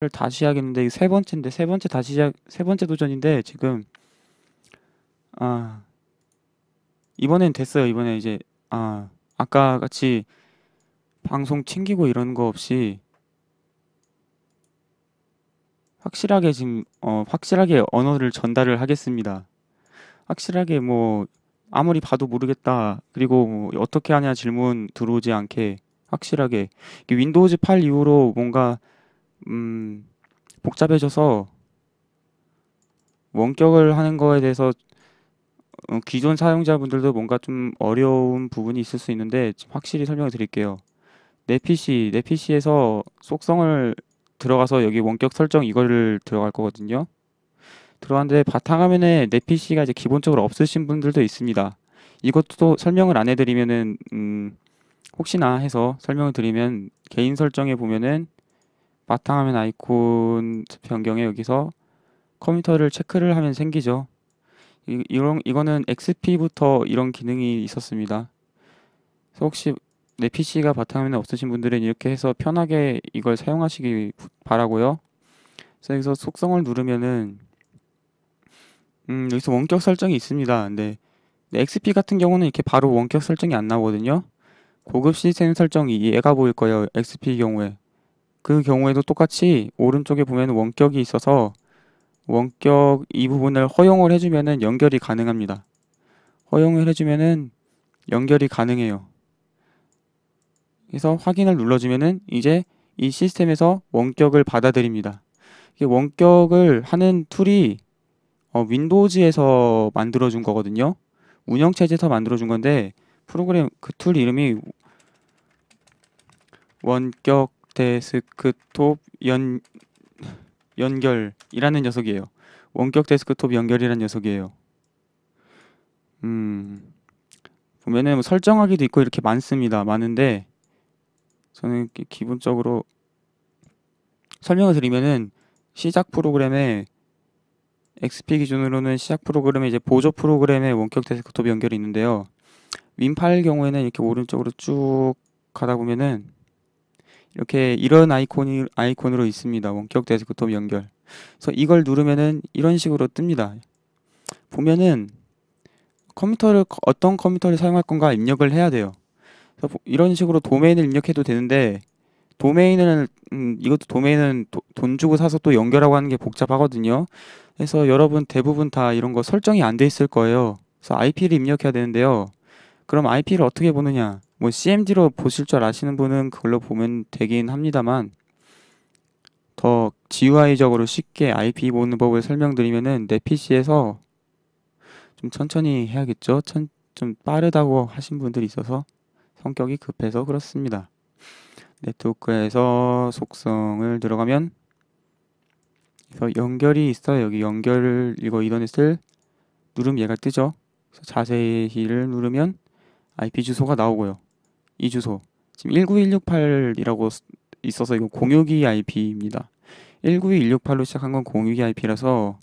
를 다시 하겠는데 세 번째인데 세 번째 다시 시작 세 번째 도전인데 지금 아 이번엔 됐어요. 이번에 이제 아 아까 같이 방송 챙기고 이런 거 없이 확실하게 지금 어 확실하게 언어를 전달을 하겠습니다. 확실하게 뭐 아무리 봐도 모르겠다. 그리고 뭐 어떻게 하냐 질문 들어오지 않게 확실하게 윈도우즈 8 이후로 뭔가 음, 복잡해져서 원격을 하는 거에 대해서 어, 기존 사용자분들도 뭔가 좀 어려운 부분이 있을 수 있는데 확실히 설명을 드릴게요. 내 PC, 내 PC에서 속성을 들어가서 여기 원격 설정 이거를 들어갈 거거든요. 들어왔는데 바탕화면에 내 PC가 이제 기본적으로 없으신 분들도 있습니다. 이것도 설명을 안 해드리면은 음, 혹시나 해서 설명을 드리면 개인 설정에 보면은 바탕화면 아이콘 변경에 여기서 컴퓨터를 체크를 하면 생기죠. 이, 이런 이거는 XP부터 이런 기능이 있었습니다. 그래서 혹시 내 PC가 바탕화면에 없으신 분들은 이렇게 해서 편하게 이걸 사용하시기 바라고요. 그래서 여기서 속성을 누르면은 음, 여기서 원격 설정이 있습니다. 근데 XP 같은 경우는 이렇게 바로 원격 설정이 안 나오거든요. 고급 시스템 설정이 얘가 보일 거예요. XP 경우에. 그 경우에도 똑같이 오른쪽에 보면 원격이 있어서 원격 이 부분을 허용을 해주면은 연결이 가능합니다. 허용을 해주면은 연결이 가능해요. 그래서 확인을 눌러주면은 이제 이 시스템에서 원격을 받아들입니다. 원격을 하는 툴이 어, 윈도우즈에서 만들어준 거거든요. 운영체제에서 만들어준 건데 프로그램 그 툴 이름이 원격 데스크톱 연 연결이라는 녀석이에요. 원격 데스크톱 연결이라는 녀석이에요. 음 보면은 뭐 설정하기도 있고 이렇게 많습니다. 많은데 저는 기본적으로 설명을 드리면은 시작 프로그램에 XP 기준으로는 시작 프로그램에 이제 보조 프로그램에 원격 데스크톱 연결이 있는데요. 윈파일 경우에는 이렇게 오른쪽으로 쭉 가다 보면은 이렇게 이런 아이콘이 아이콘으로 있습니다. 원격 데스크톱 연결. 그래서 이걸 누르면은 이런 식으로 뜹니다. 보면은 컴퓨터를 어떤 컴퓨터를 사용할 건가 입력을 해야 돼요. 이런 식으로 도메인을 입력해도 되는데 도메인은 음, 이것도 도메인은 도, 돈 주고 사서 또 연결하고 하는 게 복잡하거든요. 그래서 여러분 대부분 다 이런 거 설정이 안 돼 있을 거예요. 그래서 IP를 입력해야 되는데요. 그럼 IP를 어떻게 보느냐? 뭐 CMD로 보실 줄 아시는 분은 그걸로 보면 되긴 합니다만 더 GUI적으로 쉽게 IP 보는 법을 설명드리면은 내 PC에서 좀 천천히 해야겠죠. 천, 좀 빠르다고 하신 분들이 있어서 성격이 급해서 그렇습니다. 네트워크에서 속성을 들어가면 그래서 연결이 있어요. 여기 연결 이거 이더넷을 누르면 얘가 뜨죠. 자세히를 누르면 IP 주소가 나오고요. 이 주소 지금 19168이라고 있어서 이거 공유기 IP입니다. 19168로 시작한 건 공유기 IP라서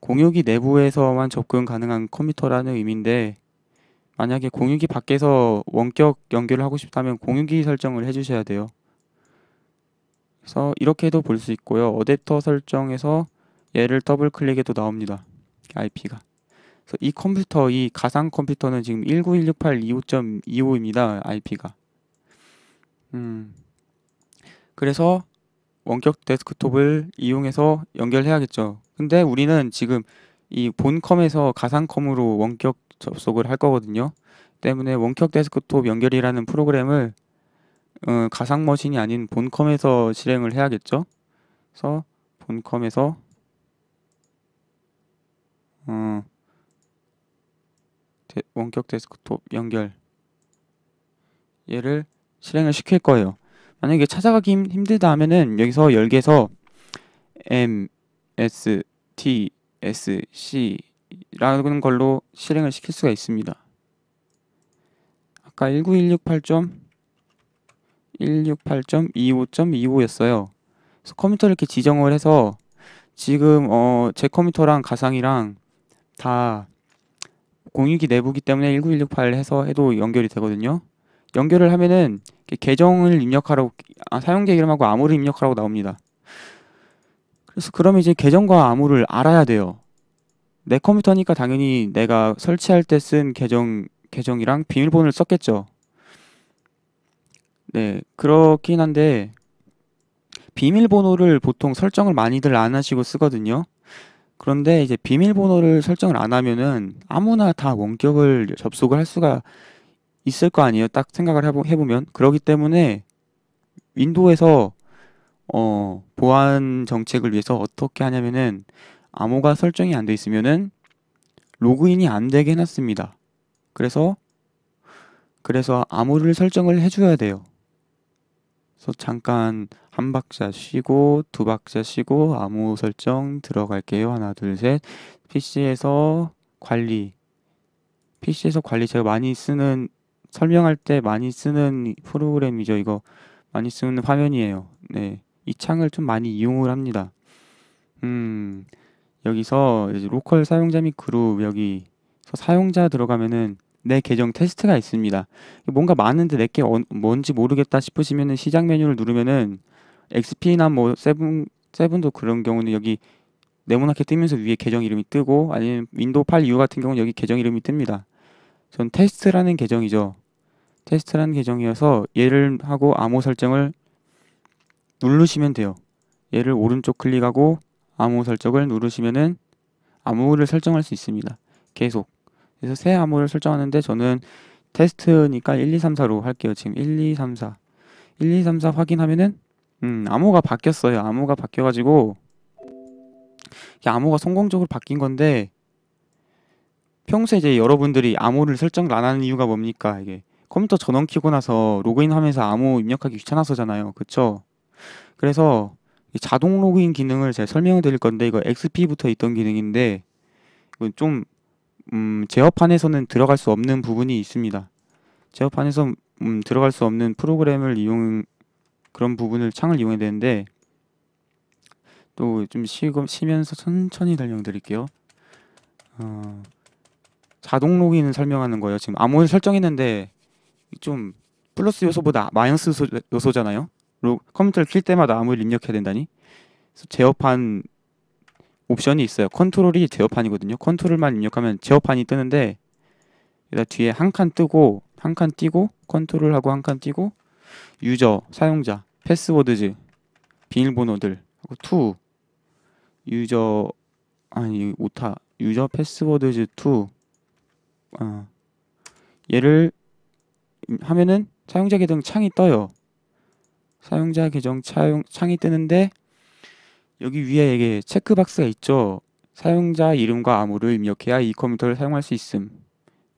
공유기 내부에서만 접근 가능한 컴퓨터라는 의미인데 만약에 공유기 밖에서 원격 연결을 하고 싶다면 공유기 설정을 해주셔야 돼요. 그래서 이렇게도 볼 수 있고요. 어댑터 설정에서 얘를 더블 클릭해도 나옵니다. IP가. 이 컴퓨터, 이 가상 컴퓨터는 지금 1916825.25입니다. IP가. 음. 그래서 원격 데스크톱을 이용해서 연결해야겠죠. 근데 우리는 지금 이 본컴에서 가상컴으로 원격 접속을 할 거거든요. 때문에 원격 데스크톱 연결이라는 프로그램을 어, 가상 머신이 아닌 본컴에서 실행을 해야겠죠. 그래서 본컴에서 어, 데, 원격 데스크톱 연결 얘를 실행을 시킬 거예요. 만약에 찾아가기 힘, 들다 하면은 여기서 열개에서 m s t s c 라는 걸로 실행을 시킬 수가 있습니다. 아까 19168.168.25.25였어요. 그래서 컴퓨터를 이렇게 지정을 해서 지금 어, 제 컴퓨터랑 가상이랑 다 공유기 내부기 때문에 19168 해서 해도 연결이 되거든요. 연결을 하면은 계정을 입력하라고 아, 사용자 이름하고 암호를 입력하라고 나옵니다. 그래서 그럼 이제 계정과 암호를 알아야 돼요. 내 컴퓨터니까 당연히 내가 설치할 때 쓴 계정 계정이랑 비밀번호를 썼겠죠. 네, 그렇긴 한데 비밀번호를 보통 설정을 많이들 안 하시고 쓰거든요. 그런데 이제 비밀번호를 설정을 안 하면은 아무나 다 원격을 접속을 할 수가 있을 거 아니에요. 딱 생각을 해보, 해보면. 그러기 때문에 윈도우에서 어, 보안 정책을 위해서 어떻게 하냐면은 암호가 설정이 안 돼 있으면은 로그인이 안 되게 해놨습니다. 그래서 그래서 암호를 설정을 해줘야 돼요. 그래서 잠깐 한 박자 쉬고 두 박자 쉬고 암호 설정 들어갈게요. 하나 둘 셋. PC에서 관리 PC에서 관리 제가 많이 쓰는 설명할 때 많이 쓰는 프로그램이죠. 이거 많이 쓰는 화면이에요. 네. 이 창을 좀 많이 이용을 합니다. 음. 여기서 로컬 사용자 및 그룹 여기 사용자 들어가면은 내 계정 테스트가 있습니다. 뭔가 많은데 내게 뭔지 모르겠다 싶으시면은 시작 메뉴를 누르면은 XP나 뭐 세븐 세븐도 그런 경우는 여기 네모나게 뜨면서 위에 계정 이름이 뜨고 아니면 윈도우 8 이후 같은 경우는 여기 계정 이름이 뜹니다. 전 테스트라는 계정이죠. 테스트라는 계정이어서 얘를 하고 암호 설정을 누르시면 돼요. 얘를 오른쪽 클릭하고 암호 설정을 누르시면은 암호를 설정할 수 있습니다. 계속. 그래서 새 암호를 설정하는데 저는 테스트니까 1, 2, 3, 4로 할게요. 지금 1, 2, 3, 4. 1, 2, 3, 4 확인하면은 음, 암호가 바뀌었어요. 암호가 바뀌어가지고 이 암호가 성공적으로 바뀐 건데 평소에 이제 여러분들이 암호를 설정을 안 하는 이유가 뭡니까? 이게 컴퓨터 전원 키고 나서 로그인하면서 암호 입력하기 귀찮아서잖아요. 그쵸? 그래서 자동 로그인 기능을 제가 설명을 드릴 건데 이거 XP부터 있던 기능인데 이건 좀 음, 제어판에서는 들어갈 수 없는 부분이 있습니다. 제어판에서 음, 들어갈 수 없는 프로그램을 이용 그런 부분을 창을 이용해야 되는데 또 좀 쉬면서 천천히 설명드릴게요. 어, 자동 로그인을 설명하는 거예요. 지금 암호를 설정했는데 좀 플러스 요소보다 마이너스 요소, 잖아요 로, 컴퓨터를 킬 때마다 암호를 입력해야 된다니. 제어판 옵션이 있어요. 컨트롤이 제어판이거든요. 컨트롤만 입력하면 제어판이 뜨는데 여기다 뒤에 한 칸 뜨고 한 칸 띄고 컨트롤하고 한 칸 띄고 유저 사용자 패스워드즈 비밀번호들 하고 투 유저 아니 오타 유저 패스워드즈 투 아, 얘를 하면은 사용자 계정 창이 떠요. 사용자 계정 차용, 창이 뜨는데 여기 위에 이게 체크박스가 있죠. 사용자 이름과 암호를 입력해야 이 컴퓨터를 사용할 수 있음.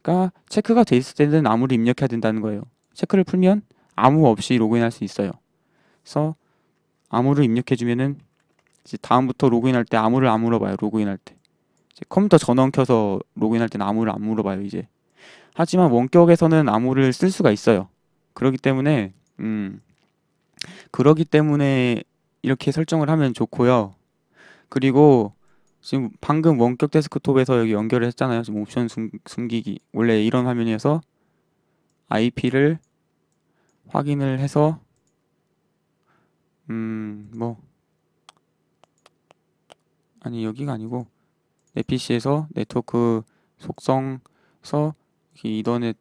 그러니까 체크가 돼 있을 때는 암호를 입력해야 된다는 거예요. 체크를 풀면 아무 없이 로그인할 수 있어요. 그서 암호를 입력해 주면은 이제 다음부터 로그인할 때 암호를 안 물어봐요. 로그인할 때. 컴퓨터 전원 켜서 로그인할 때는 암호를 안 물어봐요, 이제. 하지만 원격에서는 암호를 쓸 수가 있어요. 그러기 때문에 음. 그러기 때문에 이렇게 설정을 하면 좋고요. 그리고 지금 방금 원격 데스크톱에서 여기 연결을 했잖아요. 지금 옵션 숨, 숨기기. 원래 이런 화면에서 IP를 확인을 해서 음, 뭐 아니 여기가 아니고 내 PC에서 네트워크 속성서 이더넷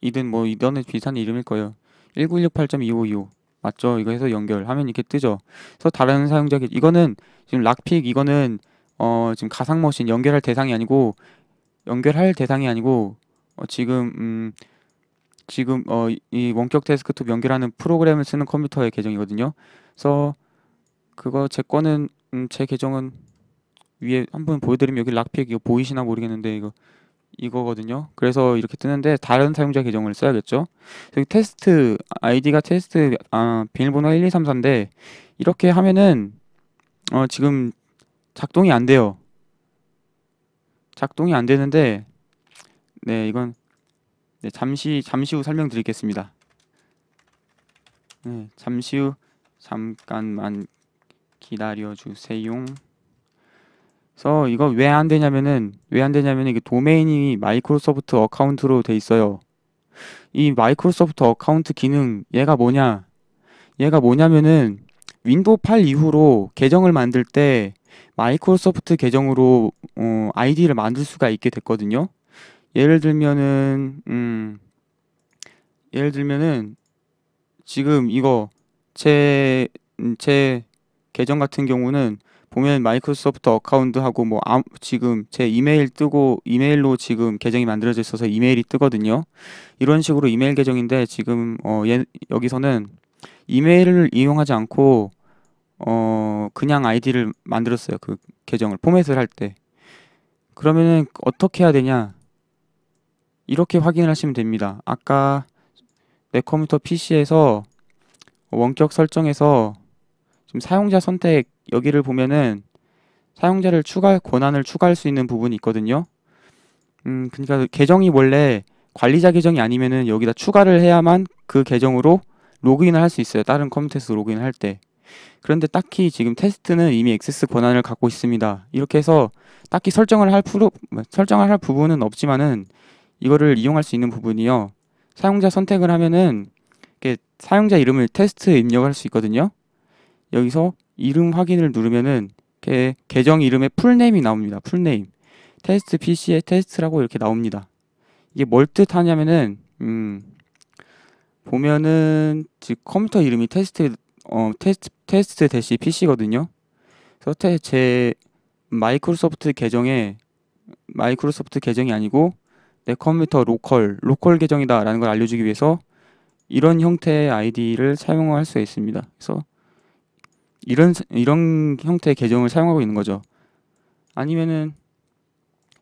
이든 뭐 이더넷 비슷한 이름일 거예요. 1968.2525 맞죠? 이거 해서 연결하면 이렇게 뜨죠. 그래서 다른 사용자에게 이거는 지금 락픽 이거는 어 지금 가상 머신 연결할 대상이 아니고 연결할 대상이 아니고 어 지금 음 지금 어, 이 원격 데스크톱 연결하는 프로그램을 쓰는 컴퓨터의 계정이거든요. 그래서 그거 제 거는 음, 제 계정은 위에 한번 보여드리면 여기 락픽 이거 보이시나 모르겠는데 이거 이거거든요. 그래서 이렇게 뜨는데 다른 사용자 계정을 써야겠죠. 여기 테스트 아이디가 테스트 아, 비밀번호 1234인데 이렇게 하면은 어, 지금 작동이 안 돼요. 작동이 안 되는데 네 이건 네, 잠시 잠시 후 설명드리겠습니다. 네, 잠시 후 잠깐만 기다려 주세요. 그래서 이거 왜 안 되냐면은 왜 안 되냐면은 이게 도메인이 마이크로소프트 어카운트로 돼 있어요. 이 마이크로소프트 어카운트 기능 얘가 뭐냐? 얘가 뭐냐면은 윈도우 8 이후로 계정을 만들 때 마이크로소프트 계정으로 어, 아이디를 만들 수가 있게 됐거든요. 예를 들면은 음 예를 들면은 지금 이거 제 제 계정 같은 경우는 보면 마이크로소프트 어카운트하고 뭐 아, 지금 제 이메일 뜨고 이메일로 지금 계정이 만들어져 있어서 이메일이 뜨거든요. 이런 식으로 이메일 계정인데 지금 어 예, 여기서는 이메일을 이용하지 않고 어 그냥 아이디를 만들었어요. 그 계정을 포맷을 할 때. 그러면은 어떻게 해야 되냐? 이렇게 확인을 하시면 됩니다. 아까 내 컴퓨터 PC에서 원격 설정에서 지금 사용자 선택 여기를 보면은 사용자를 추가 할 권한을 추가할 수 있는 부분이 있거든요. 음, 그러니까 계정이 원래 관리자 계정이 아니면은 여기다 추가를 해야만 그 계정으로 로그인을 할 수 있어요. 다른 컴퓨터에서 로그인을 할 때. 그런데 딱히 지금 테스트는 이미 액세스 권한을 갖고 있습니다. 이렇게 해서 딱히 설정을 할 프로 설정을 할 부분은 없지만은 이거를 이용할 수 있는 부분이요. 사용자 선택을 하면은 이렇게 사용자 이름을 테스트에 입력할 수 있거든요. 여기서 이름 확인을 누르면은 이렇게 계정 이름의 풀네임이 나옵니다. 풀네임. 테스트 PC의 테스트라고 이렇게 나옵니다. 이게 뭘 뜻하냐면은 음 보면은 즉 컴퓨터 이름이 테스트 어 테스트 테스트 대시 PC거든요. 그래서 제 마이크로소프트 계정에 마이크로소프트 계정이 아니고 내 컴퓨터 로컬, 로컬 계정이다라는 걸 알려주기 위해서 이런 형태의 아이디를 사용할 수 있습니다. 그래서 이런 이런 형태의 계정을 사용하고 있는 거죠. 아니면은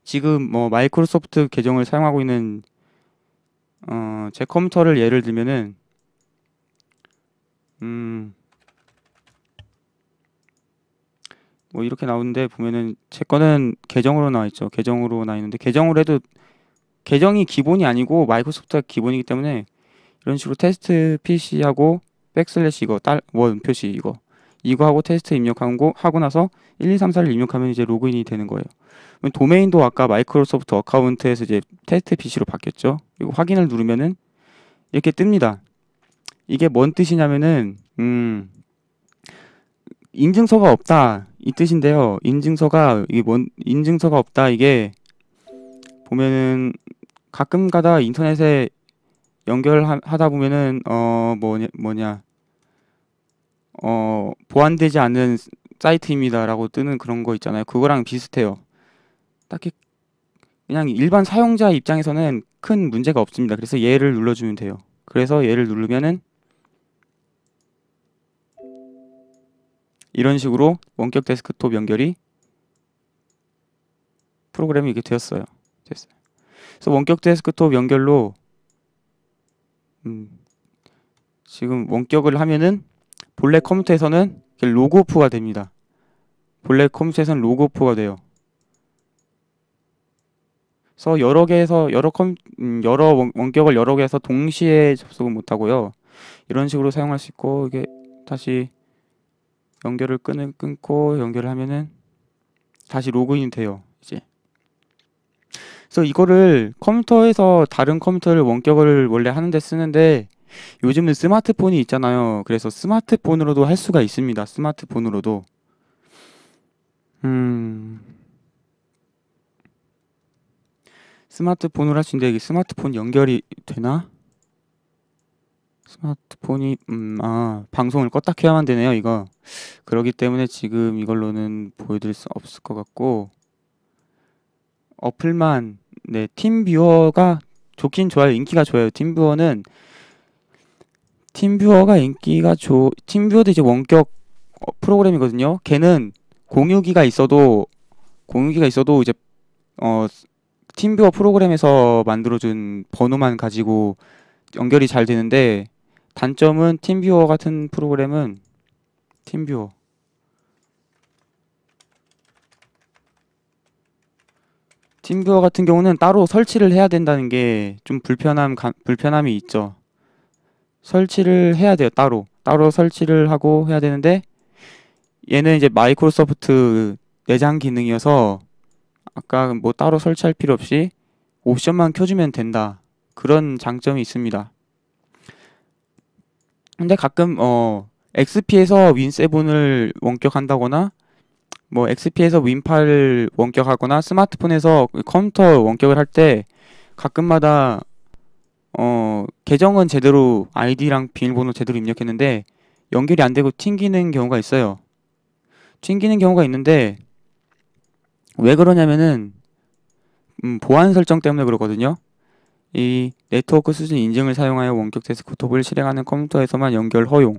지금 뭐 마이크로소프트 계정을 사용하고 있는 어, 제 컴퓨터를 예를 들면은 음 뭐 이렇게 나오는데 보면은 제 거는 계정으로 나와 있죠. 계정으로 나와 있는데 계정으로 해도 계정이 기본이 아니고 마이크로소프트가 기본이기 때문에 이런 식으로 테스트 PC하고 백슬래시 이거 딸원 표시 이거 이거 하고 테스트 입력한 거 하고 나서 1, 2, 3, 4를 입력하면 이제 로그인이 되는 거예요. 도메인도 아까 마이크로소프트 어카운트에서 이제 테스트 PC로 바뀌었죠. 이거 확인을 누르면은 이렇게 뜹니다. 이게 뭔 뜻이냐면은 음 인증서가 없다 이 뜻인데요. 인증서가 이게 뭔 인증서가 없다 이게 보면은 가끔가다 인터넷에 연결하다 보면은 어 뭐냐 뭐냐 어 보안되지 않은 사이트입니다라고 뜨는 그런 거 있잖아요. 그거랑 비슷해요. 딱히 그냥 일반 사용자 입장에서는 큰 문제가 없습니다. 그래서 얘를 눌러주면 돼요. 그래서 얘를 누르면은 이런 식으로 원격 데스크톱 연결이 프로그램이 이게 되었어요. 됐어요. 그래서 원격 데스크톱 연결로 음, 지금 원격을 하면은 본래 컴퓨터에서는 로그오프가 됩니다. 본래 컴퓨터에서는 로그오프가 돼요. 그래서 여러 개에서 여러 컴 음, 여러 원격을 여러 개에서 동시에 접속을 못 하고요. 이런 식으로 사용할 수 있고 이게 다시 연결을 끊, 끊고 연결을 하면은 다시 로그인이 돼요. 그래서 이거를 컴퓨터에서 다른 컴퓨터를 원격을 원래 하는데 쓰는데 요즘은 스마트폰이 있잖아요. 그래서 스마트폰으로도 할 수가 있습니다. 스마트폰으로도. 음. 스마트폰으로 할 수 있는데 이게 스마트폰 연결이 되나? 스마트폰이 음아 방송을 껐다 켜야만 되네요 이거 그러기 때문에 지금 이걸로는 보여드릴 수 없을 것 같고 어플만 네, 팀뷰어가 좋긴 좋아요. 인기가 좋아요. 팀뷰어는 팀뷰어가 인기가 좋 팀뷰어도 이제 원격 어, 프로그램이거든요. 걔는 공유기가 있어도 공유기가 있어도 이제 어 팀뷰어 프로그램에서 만들어준 번호만 가지고 연결이 잘 되는데 단점은 팀뷰어 같은 프로그램은 팀뷰어 팀뷰어 같은 경우는 따로 설치를 해야 된다는 게 좀 불편함 가, 불편함이 있죠. 설치를 해야 돼요. 따로 따로 설치를 하고 해야 되는데 얘는 이제 마이크로소프트 내장 기능이어서 아까 뭐 따로 설치할 필요 없이 옵션만 켜주면 된다 그런 장점이 있습니다. 근데 가끔 어 XP에서 윈세븐을 원격한다거나 뭐 XP에서 윈팔 원격하거나 스마트폰에서 컴퓨터 원격을 할 때 가끔마다 어 계정은 제대로 아이디랑 비밀번호 제대로 입력했는데 연결이 안 되고 튕기는 경우가 있어요. 튕기는 경우가 있는데 왜 그러냐면은 음, 보안 설정 때문에 그러거든요이 네트워크 수준 인증을 사용하여 원격 데스크톱을 실행하는 컴퓨터에서만 연결 허용.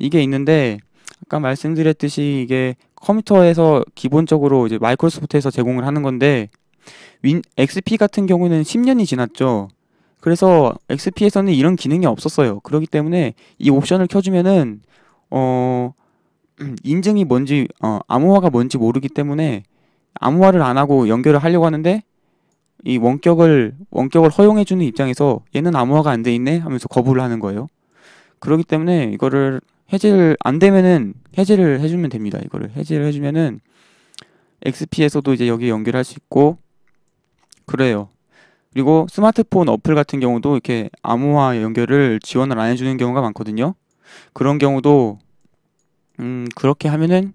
이게 있는데 아까 말씀드렸듯이 이게 컴퓨터에서 기본적으로 이제 마이크로소프트에서 제공을 하는 건데 윈 XP 같은 경우는 10년이 지났죠. 그래서 XP에서는 이런 기능이 없었어요. 그렇기 때문에 이 옵션을 켜주면은 어 인증이 뭔지 어, 암호화가 뭔지 모르기 때문에 암호화를 안 하고 연결을 하려고 하는데 이 원격을 원격을 허용해주는 입장에서 얘는 암호화가 안 돼 있네 하면서 거부를 하는 거예요. 그렇기 때문에 이거를 해지를 안 되면은 해지를 해주면 됩니다. 이거를 해지를 해주면은 XP에서도 이제 여기 연결할 수 있고 그래요. 그리고 스마트폰 어플 같은 경우도 이렇게 암호화 연결을 지원을 안 해주는 경우가 많거든요. 그런 경우도 음 그렇게 하면은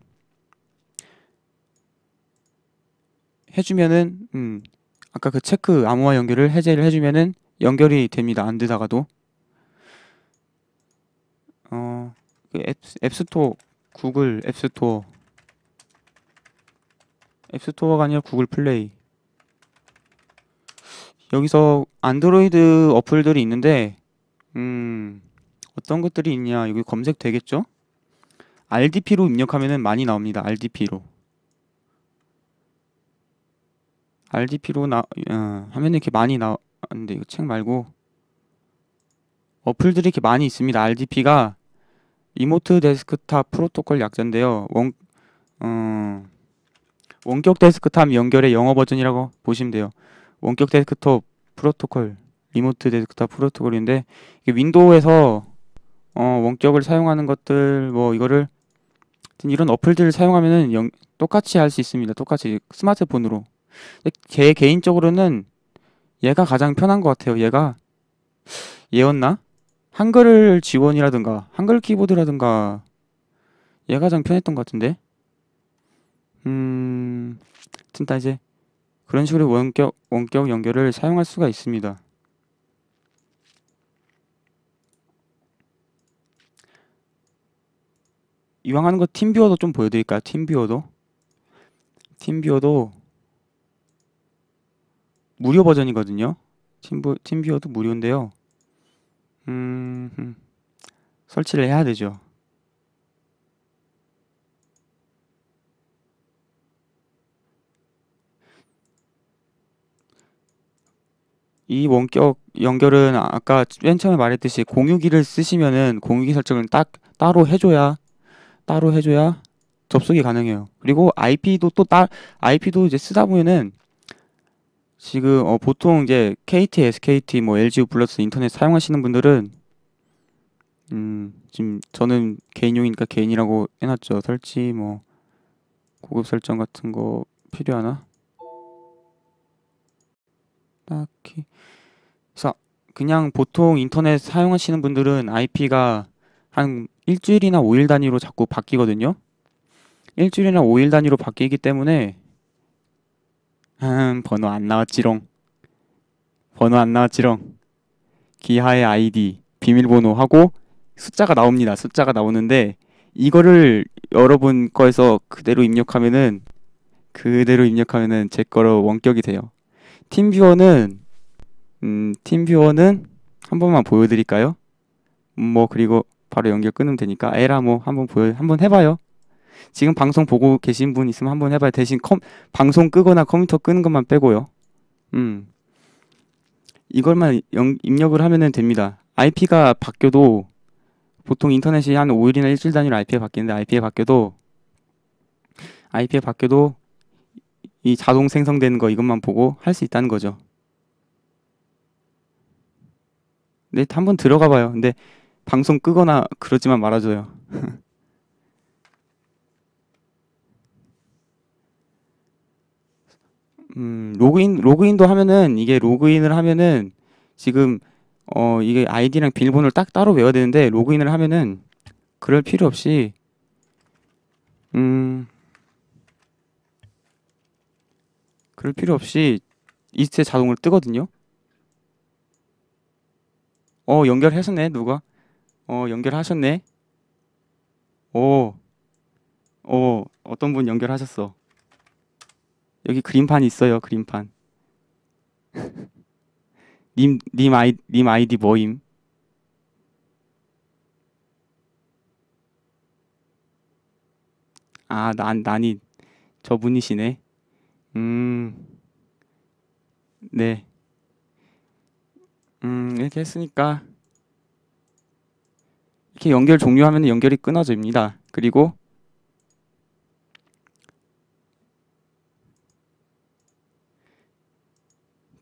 해주면은 음 아까 그 체크 암호화 연결을 해제를 해주면은 연결이 됩니다. 안 되다가도 어그 앱, 스토어 구글 앱스토어 앱스토어가 아니라 구글 플레이 여기서 안드로이드 어플들이 있는데 음 어떤 것들이 있냐 여기 검색 되겠죠? RDP로 입력하면 많이 나옵니다. RDP로 RDP로 나 어, 화면에 이렇게 많이 나왔는데 이거 책 말고 어플들이 이렇게 많이 있습니다. RDP가 이모트 데스크탑 프로토콜 약자인데요. 원, 어, 원격 데스크탑 연결의 영어 버전이라고 보시면 돼요. 원격 데스크탑 프로토콜, 이모트 데스크탑 프로토콜인데 윈도우에서 어, 원격을 사용하는 것들 뭐 이거를 이런 어플들을 사용하면은 영, 똑같이 할 수 있습니다. 똑같이 스마트폰으로. 제 개인적으로는 얘가 가장 편한 것 같아요. 얘가 얘였나? 한글 지원이라든가 한글 키보드라든가 얘가 가장 편했던 것 같은데 음 진짜 이제 그런 식으로 원격 원격 연결을 사용할 수가 있습니다. 이왕 하는 거 팀뷰어도 좀 보여드릴까요? 팀뷰어도 팀뷰어도 무료 버전이거든요. 팀뷰, 팀뷰어도 무료인데요. 음, 설치를 해야 되죠. 이 원격 연결은 아까 맨 처음에 말했듯이 공유기를 쓰시면은 공유기 설정을 딱 따로 해줘야 따로 해줘야 접속이 가능해요. 그리고 IP도 또 따, IP도 이제 쓰다 보면은 지금 어, 보통 이제 KT, SKT, 뭐 LG 플러스 인터넷 사용하시는 분들은 음, 지금 저는 개인용이니까 개인이라고 해놨죠. 설치 뭐 고급 설정 같은 거 필요하나? 딱히 그래서 그냥 보통 인터넷 사용하시는 분들은 IP가 한 일주일이나 5일 단위로 자꾸 바뀌거든요. 일주일이나 5일 단위로 바뀌기 때문에 음, 번호 안 나왔지롱. 번호 안 나왔지롱. 귀하의 아이디, 비밀번호 하고 숫자가 나옵니다. 숫자가 나오는데 이거를 여러분 거에서 그대로 입력하면은 그대로 입력하면은 제 거로 원격이 돼요. 팀뷰어는 음, 팀뷰어는 한 번만 보여드릴까요? 뭐 그리고 바로 연결 끊으면 되니까 에라 뭐 한 번 보여 한 번 해봐요. 지금 방송 보고 계신 분 있으면 한번 해봐요. 대신 컴, 방송 끄거나 컴퓨터 끄는 것만 빼고요. 음. 이걸만 영, 입력을 하면 됩니다. IP가 바뀌어도 보통 인터넷이 한 5일이나 일주일 단위로 i p 가 바뀌는데 i p 가 바뀌어도 i p 가 바뀌어도 이 자동 생성되는 거 이것만 보고 할 수 있다는 거죠. 네, 한번 들어가 봐요. 근데 방송 끄거나 그러지만 말아줘요. 음, 로그인 로그인도 하면은 이게 로그인을 하면은 지금 어 이게 아이디랑 비밀번호를 딱 따로 외워야 되는데 로그인을 하면은 그럴 필요 없이 음 그럴 필요 없이 이스트에 자동으로 뜨거든요. 어 연결하셨네 누가? 어 연결하셨네. 오, 어 어떤 분 연결하셨어? 여기 그림판 있어요. 그림판. 님, 님, 아이, 님 아이디 뭐임? 아, 난, 난이 저분이시네. 음, 네. 음, 이렇게 했으니까 이렇게 연결 종료하면 연결이 끊어집니다. 그리고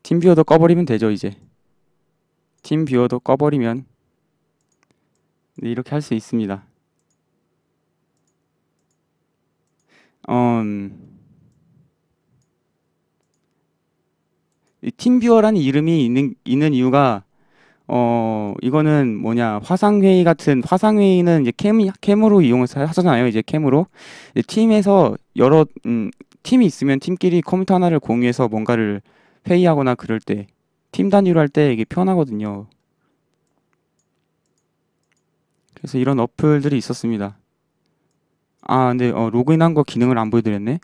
팀뷰어도 꺼버리면 되죠 이제 팀뷰어도 꺼버리면 네, 이렇게 할 수 있습니다 음, 팀뷰어라는 이름이 있는, 있는 이유가 어 이거는 뭐냐 화상회의 같은 화상회의는 이제 캠 캠으로 이용해서 하잖아요 이제 캠으로 팀에서 여러 음, 팀이 있으면 팀끼리 컴퓨터 하나를 공유해서 뭔가를 회의하거나 그럴 때 팀 단위로 할 때 이게 편하거든요. 그래서 이런 어플들이 있었습니다. 아, 근데 어, 로그인한 거 기능을 안 보여드렸네.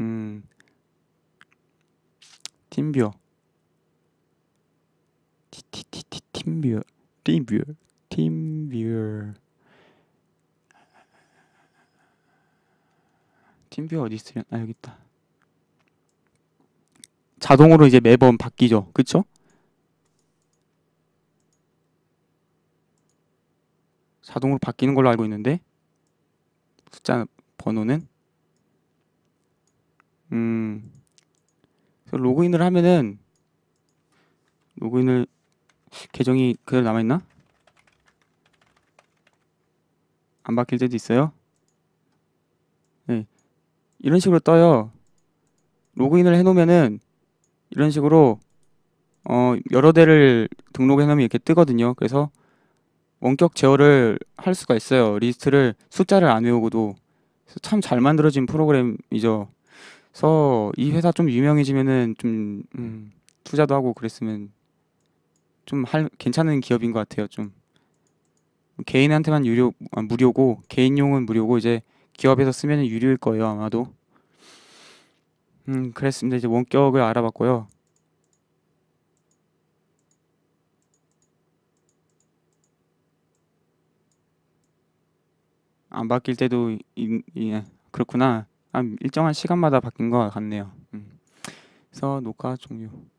음, 팀뷰어. 티티티티 팀뷰어, 팀뷰어, 팀뷰어. 팀뷰어 어디 있으려? 아 여기 있다. 자동으로 이제 매번 바뀌죠. 그쵸? 자동으로 바뀌는 걸로 알고 있는데 숫자 번호는 음 로그인을 하면은 로그인을 계정이 그대로 남아있나? 안 바뀔 때도 있어요. 네. 이런 식으로 떠요. 로그인을 해놓으면은 이런 식으로 어, 여러 대를 등록해놓으면 이렇게 뜨거든요. 그래서 원격 제어를 할 수가 있어요. 리스트를 숫자를 안 외우고도 참 잘 만들어진 프로그램이죠. 그래서 이 회사 좀 유명해지면은 좀 음, 투자도 하고 그랬으면 좀 할, 괜찮은 기업인 것 같아요. 좀 개인한테만 유료 아, 무료고 개인용은 무료고 이제 기업에서 쓰면 유료일 거예요 아마도. 음, 그랬습니다. 이제 원격을 알아봤고요. 안 아, 바뀔 때도 이, 이, 아, 그렇구나. 아, 일정한 시간마다 바뀐 것 같네요. 음. 그래서 녹화 종료.